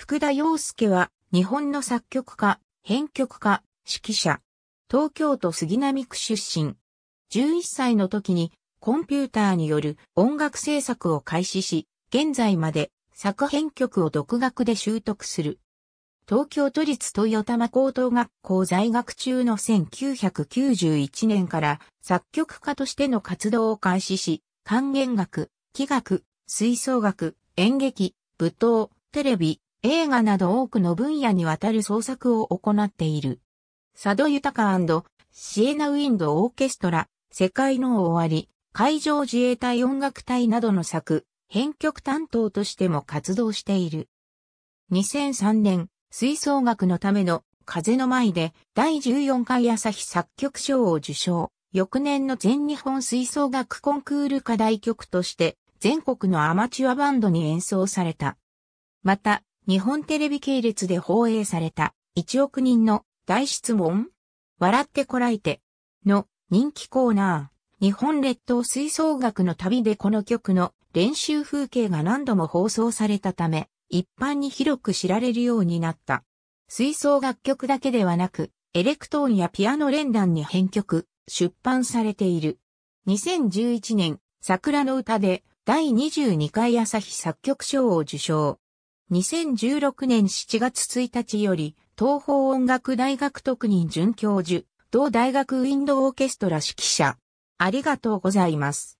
福田洋介は、日本の作曲家、編曲家、指揮者。東京都杉並区出身。11歳の時に、コンピューターによる音楽制作を開始し、現在まで作編曲を独学で習得する。東京都立豊玉高等学校在学中の1991年から作曲家としての活動を開始し、管弦楽、器楽、吹奏楽、演劇、舞踏、テレビ、映画など多くの分野にわたる創作を行っている。佐渡豊シエナウィンドオーケストラ、世界の終わり、海上自衛隊音楽隊などの作、編曲担当としても活動している。2003年、吹奏楽のための風の舞で第14回朝日作曲賞を受賞。翌年の全日本吹奏楽コンクール課題曲として全国のアマチュアバンドに演奏された。また、日本テレビ系列で放映された1億人の大質問笑ってこらえての人気コーナー日本列島吹奏楽の旅でこの曲の練習風景が何度も放送されたため一般に広く知られるようになった。吹奏楽曲だけではなくエレクトーンやピアノ連弾に編曲、出版されている。2011年、桜の歌で第22回朝日作曲賞を受賞。2016年7月1日より、東方音楽大学特任准教授、同大学ウィンドオーケストラ指揮者。ありがとうございます。